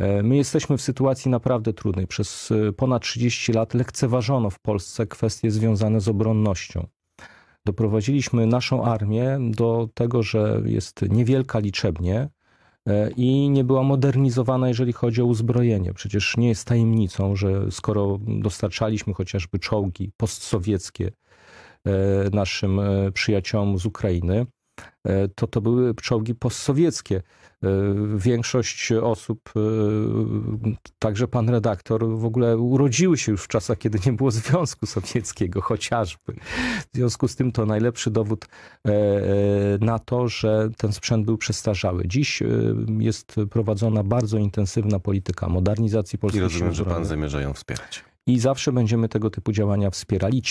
E, my jesteśmy w sytuacji naprawdę trudnej. Przez e, ponad 30 lat lekceważono w Polsce kwestie związane z obronnością. Doprowadziliśmy naszą armię do tego, że jest niewielka liczebnie e, i nie była modernizowana, jeżeli chodzi o uzbrojenie. Przecież nie jest tajemnicą, że skoro dostarczaliśmy chociażby czołgi postsowieckie naszym przyjaciołom z Ukrainy, E, to to były czołgi postsowieckie. E, większość osób, e, także pan redaktor, w ogóle urodziły się już w czasach, kiedy nie było Związku Sowieckiego, chociażby. W związku z tym to najlepszy dowód na to, że ten sprzęt był przestarzały. Dziś jest prowadzona bardzo intensywna polityka modernizacji polskiej I rozumiem, że pan zamierza ją wspierać. I zawsze będziemy tego typu działania wspierali.